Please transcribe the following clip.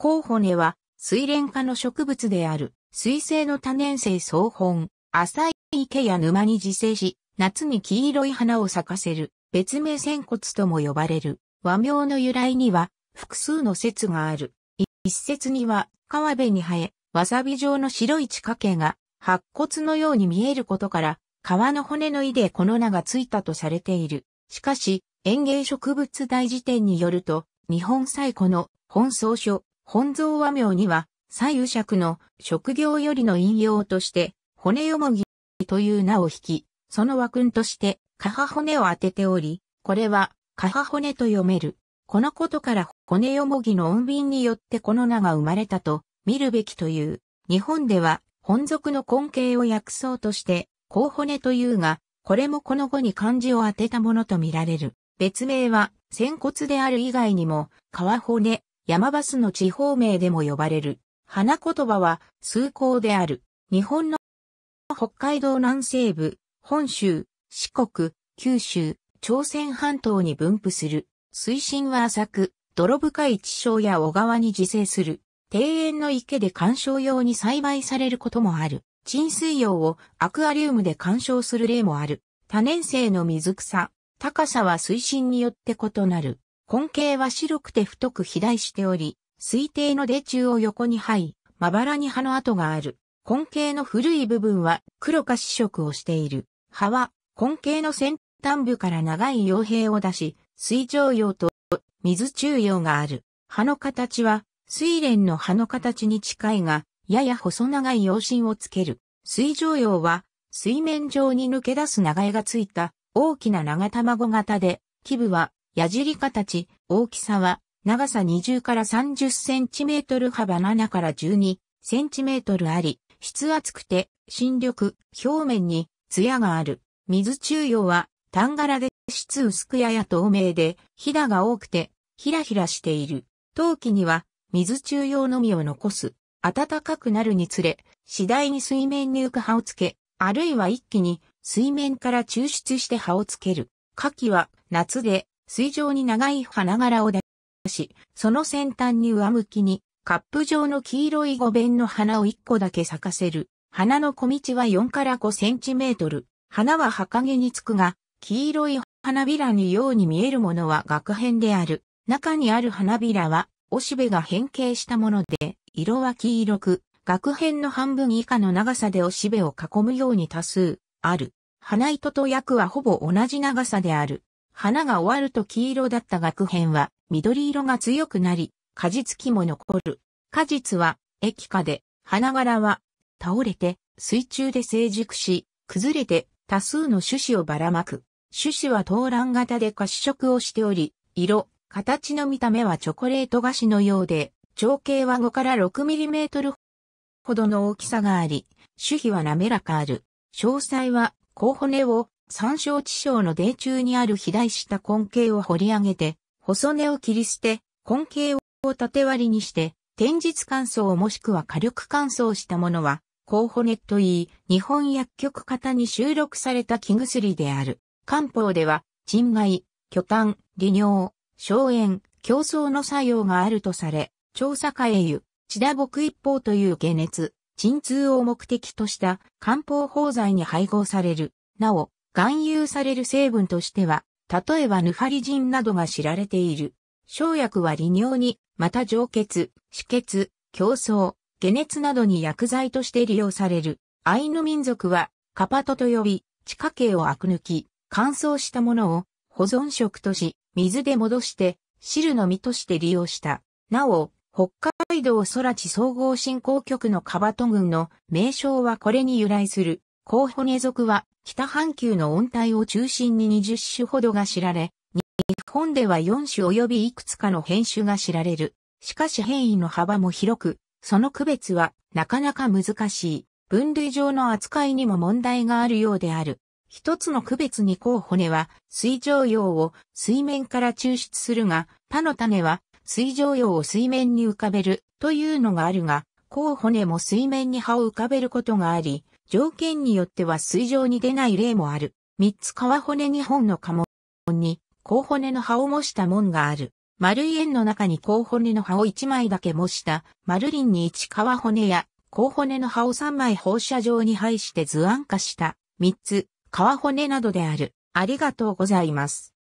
コ骨は、水蓮科の植物である、水性の多年生草本、浅い池や沼に自生し、夏に黄色い花を咲かせる、別名仙骨とも呼ばれる。和名の由来には、複数の説がある。一説には、川辺に生え、わさび状の白い地下茎が、白骨のように見えることから、川の骨の井でこの名がついたとされている。しかし、園芸植物大辞典によると、日本最古の本草書、本蔵和名には、左右尺の職業よりの引用として、骨よもぎという名を引き、その和訓として、母骨を当てており、これは、母骨と読める。このことから骨よもぎの恩便によってこの名が生まれたと見るべきという。日本では本族の根茎を訳そうとして、甲骨というが、これもこの語に漢字を当てたものとみられる。別名は、仙骨である以外にも、皮骨、山バスの地方名でも呼ばれる。花言葉は、崇高である。日本の北海道南西部、本州、四国、九州、朝鮮半島に分布する。水深は浅く、泥深い地層や小川に自生する。庭園の池で観賞用に栽培されることもある。沈水用をアクアリウムで鑑賞する例もある。多年生の水草、高さは水深によって異なる。根茎は白くて太く肥大しており、水底の出中を横に這い、まばらに葉の跡がある。根茎の古い部分は黒か紫色をしている。葉は根茎の先端部から長い傭兵を出し、水上用と水中用がある。葉の形は水蓮の葉の形に近いが、やや細長い養身をつける。水上用は水面上に抜け出す長絵がついた大きな長卵型で、基部は矢尻形、大きさは、長さ20から30センチメートル幅7から12センチメートルあり、質厚くて、新緑、表面に、艶がある。水中葉は、単柄で、質薄くやや透明で、ひだが多くて、ひらひらしている。陶器には、水中用のみを残す。暖かくなるにつれ、次第に水面に浮く葉をつけ、あるいは一気に水面から抽出して葉をつける。夏季は夏で水上に長い花柄を出し、その先端に上向きに、カップ状の黄色い五弁の花を1個だけ咲かせる。花の小道は4から5センチメートル。花は葉陰につくが、黄色い花びらにように見えるものは額辺である。中にある花びらは、おしべが変形したもので、色は黄色く、額辺の半分以下の長さでおしべを囲むように多数、ある。花糸と薬はほぼ同じ長さである。花が終わると黄色だった学片は緑色が強くなり、果実木も残る。果実は液化で、花柄は倒れて水中で成熟し、崩れて多数の種子をばらまく。種子は東卵型で褐色をしており、色、形の見た目はチョコレート菓子のようで、長径は5から 6mm ほどの大きさがあり、種皮は滑らかある。詳細は、甲骨を山椒地章の泥中にある肥大した根茎を掘り上げて、細根を切り捨て、根茎を縦割りにして、天日乾燥もしくは火力乾燥したものは、候補ネといい、日本薬局型に収録された木薬である。漢方では、鎮外、巨炭、利尿、消炎、競争の作用があるとされ、調査会湯、千田木一方という解熱、鎮痛を目的とした漢方法剤に配合される。なお、含有される成分としては、例えばヌファリジンなどが知られている。生薬は利尿に、また上血、止血、競争、下熱などに薬剤として利用される。アイヌ民族は、カパトと呼び、地下茎をアク抜き、乾燥したものを保存食とし、水で戻して、汁の実として利用した。なお、北海道空地総合振興局のカバト群の名称はこれに由来する。候補根属は北半球の温帯を中心に20種ほどが知られ、日本では4種及びいくつかの変種が知られる。しかし変異の幅も広く、その区別はなかなか難しい。分類上の扱いにも問題があるようである。一つの区別に候補根は水上葉を水面から抽出するが、他の種は水上葉を水面に浮かべるというのがあるが、甲骨も水面に葉を浮かべることがあり、条件によっては水上に出ない例もある。三つ川骨二本の家紋に、甲骨の葉を模した門がある。丸い円の中に甲骨の葉を一枚だけ模した、丸輪に一川骨や、甲骨の葉を三枚放射状に配して図案化した、三つ、川骨などである。ありがとうございます。